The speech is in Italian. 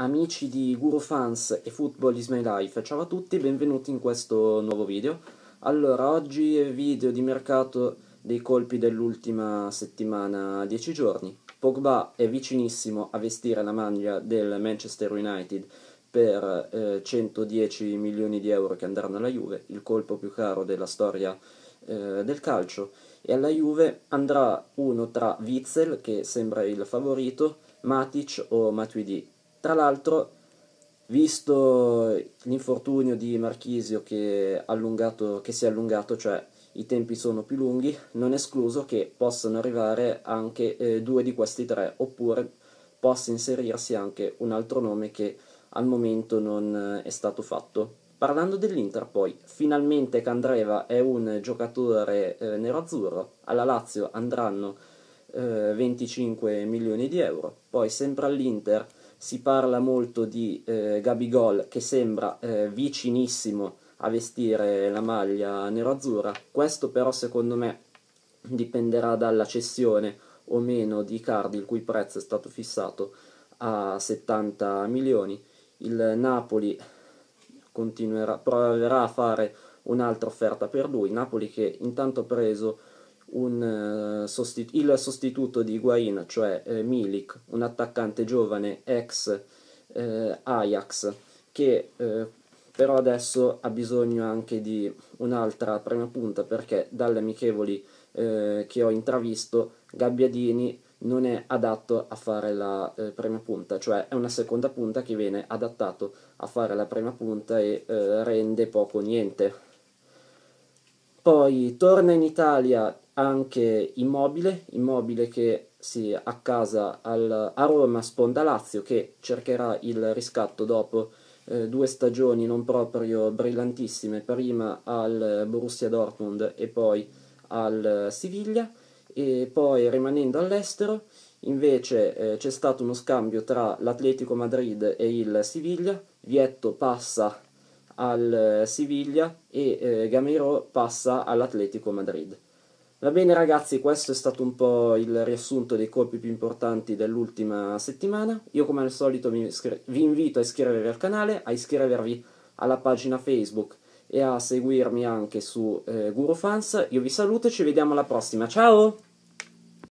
Amici di Guru Fans e Football is My Life, ciao a tutti benvenuti in questo nuovo video. Allora, oggi è video di mercato dei colpi dell'ultima settimana, 10 giorni. Pogba è vicinissimo a vestire la maglia del Manchester United per eh, 110 milioni di euro che andranno alla Juve, il colpo più caro della storia eh, del calcio. E alla Juve andrà uno tra Witzel, che sembra il favorito, Matic o Matuidi tra l'altro, visto l'infortunio di Marchisio che, allungato, che si è allungato, cioè i tempi sono più lunghi, non è escluso che possano arrivare anche eh, due di questi tre, oppure possa inserirsi anche un altro nome che al momento non eh, è stato fatto. Parlando dell'Inter poi, finalmente Candreva è un giocatore eh, nero-azzurro, alla Lazio andranno eh, 25 milioni di euro, poi sempre all'Inter si parla molto di eh, Gabigol che sembra eh, vicinissimo a vestire la maglia nero-azzurra, questo però secondo me dipenderà dalla cessione o meno di Cardi il cui prezzo è stato fissato a 70 milioni. Il Napoli continuerà, proverà a fare un'altra offerta per lui, Napoli che intanto ha preso un, uh, il sostituto di Higuain, cioè eh, Milik, un attaccante giovane ex eh, Ajax, che eh, però adesso ha bisogno anche di un'altra prima punta perché dalle amichevoli eh, che ho intravisto Gabbiadini non è adatto a fare la eh, prima punta, cioè è una seconda punta che viene adattato a fare la prima punta e eh, rende poco niente. Poi torna in Italia anche Immobile, Immobile che si accasa al, a Roma sponda Lazio che cercherà il riscatto dopo eh, due stagioni non proprio brillantissime, prima al Borussia Dortmund e poi al Siviglia e poi rimanendo all'estero invece eh, c'è stato uno scambio tra l'Atletico Madrid e il Siviglia, Vietto passa al Siviglia e eh, Gamero passa all'Atletico Madrid. Va bene ragazzi, questo è stato un po' il riassunto dei colpi più importanti dell'ultima settimana. Io come al solito vi, vi invito a iscrivervi al canale, a iscrivervi alla pagina Facebook e a seguirmi anche su eh, GuruFans. Io vi saluto e ci vediamo alla prossima. Ciao!